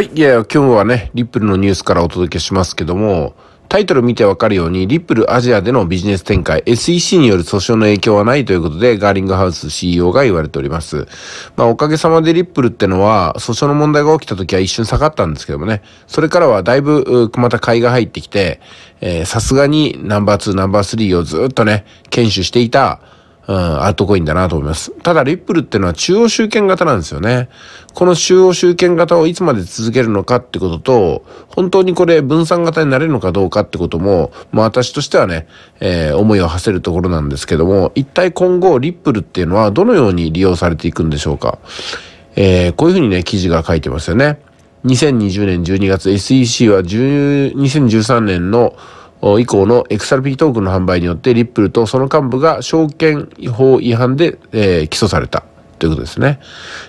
はい。いや、今日はね、リップルのニュースからお届けしますけども、タイトル見てわかるように、リップルアジアでのビジネス展開、SEC による訴訟の影響はないということで、ガーリングハウス CEO が言われております。まあ、おかげさまでリップルってのは、訴訟の問題が起きた時は一瞬下がったんですけどもね、それからはだいぶ、また買いが入ってきて、えさすがにナンバー2、ナンバー3をずっとね、検守していた、うん、アルトコインだなと思います。ただ、リップルっていうのは中央集権型なんですよね。この中央集権型をいつまで続けるのかってことと、本当にこれ分散型になれるのかどうかってことも、まあ私としてはね、えー、思いを馳せるところなんですけども、一体今後、リップルっていうのはどのように利用されていくんでしょうか。えー、こういうふうにね、記事が書いてますよね。2020年12月、SEC は2013年の以降の XRP トークンの販売によってリップルとその幹部が証券法違反で、えー、起訴された。ということですね、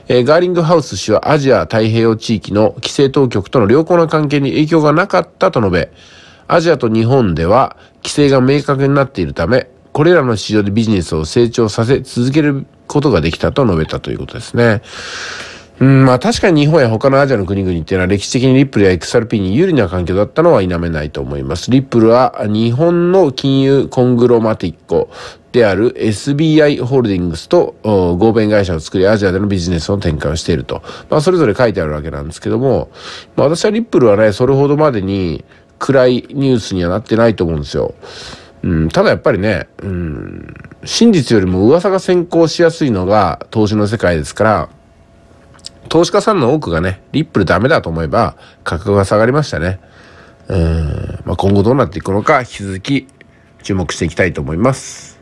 えー、ガーリングハウス氏はアジア太平洋地域の規制当局との良好な関係に影響がなかったと述べ、アジアと日本では規制が明確になっているため、これらの市場でビジネスを成長させ続けることができたと述べたということですね。うん、まあ確かに日本や他のアジアの国々っていうのは歴史的にリップルや XRP に有利な環境だったのは否めないと思います。リップルは日本の金融コングロマティックである SBI ホールディングスと合弁会社を作りアジアでのビジネスを展開していると。まあそれぞれ書いてあるわけなんですけども、まあ私はリップルはね、それほどまでに暗いニュースにはなってないと思うんですよ。うん、ただやっぱりね、うん、真実よりも噂が先行しやすいのが投資の世界ですから、投資家さんの多くがね、リップルダメだと思えば、価格が下がりましたね。うん、まあ、今後どうなっていくのか、引き続き注目していきたいと思います。